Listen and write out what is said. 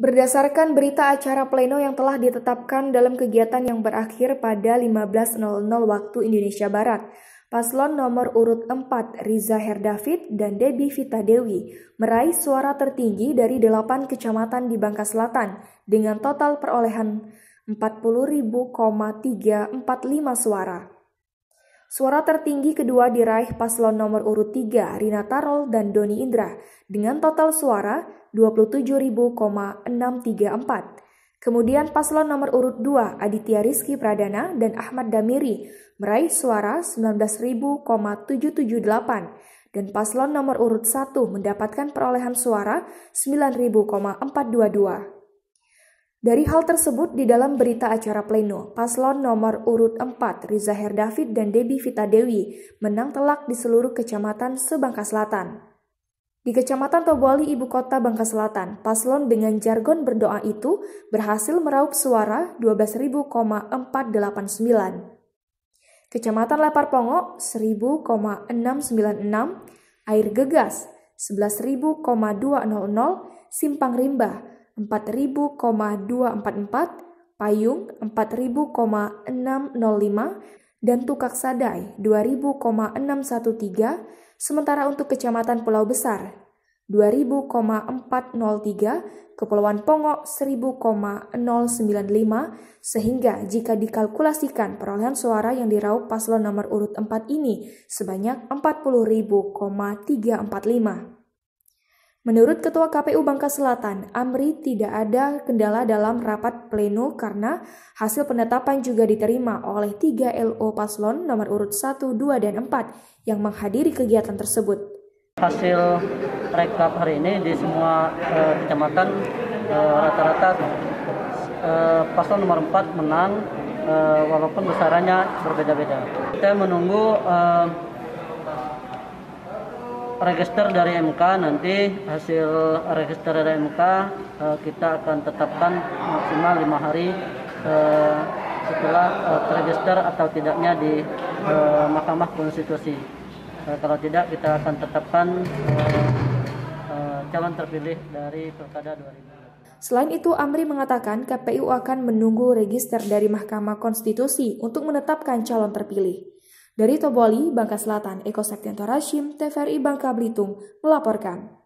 Berdasarkan berita acara pleno yang telah ditetapkan dalam kegiatan yang berakhir pada 15.00 waktu Indonesia Barat, paslon nomor urut 4 Riza Herdavid dan Debi Vita Dewi meraih suara tertinggi dari 8 kecamatan di Bangka Selatan dengan total perolehan 40.345 suara. Suara tertinggi kedua diraih paslon nomor urut 3 Rina Tarol dan Doni Indra dengan total suara 27.634. Kemudian paslon nomor urut 2 Aditya Rizky Pradana dan Ahmad Damiri meraih suara 19.778 dan paslon nomor urut 1 mendapatkan perolehan suara 9.422. Dari hal tersebut, di dalam berita acara pleno, paslon nomor urut 4 Riza Herdavid dan Debi Vita Dewi menang telak di seluruh kecamatan se Selatan. Di Kecamatan Toboli, ibu kota Bangka Selatan, paslon dengan jargon berdoa itu berhasil meraup suara 12.489. Kecamatan Lepar Pongo 1.696, Air Gegas 11.200, Simpang Rimba 4000,244, payung 4000,605, dan tukak sadai 2000,613, sementara untuk Kecamatan Pulau Besar 2000,403, Kepulauan Pongo 1.095. sehingga jika dikalkulasikan perolehan suara yang diraup paslon nomor urut 4 ini sebanyak 40.345. Menurut Ketua KPU Bangka Selatan, Amri tidak ada kendala dalam rapat pleno karena hasil penetapan juga diterima oleh 3 LO paslon nomor urut 1, 2, dan 4 yang menghadiri kegiatan tersebut. Hasil rekap hari ini di semua eh, kecamatan eh, rata-rata eh, paslon nomor 4 menang eh, walaupun besarannya berbeda-beda. Kita menunggu eh, register dari MK nanti hasil register dari MK uh, eh, kita akan tetapkan maksimal lima hari uh, setelah uh, eh, register atau tidaknya di uh, Mahkamah Konstitusi. Uh, kalau tidak kita akan tetapkan uh, uh, calon terpilih dari Pilkada 2000. Selain itu, Amri mengatakan KPU akan menunggu register dari Mahkamah Konstitusi untuk menetapkan calon terpilih. Dari Toboli, Bangka Selatan, Eko Septianto Rashim, TVRI Bangka Belitung, melaporkan.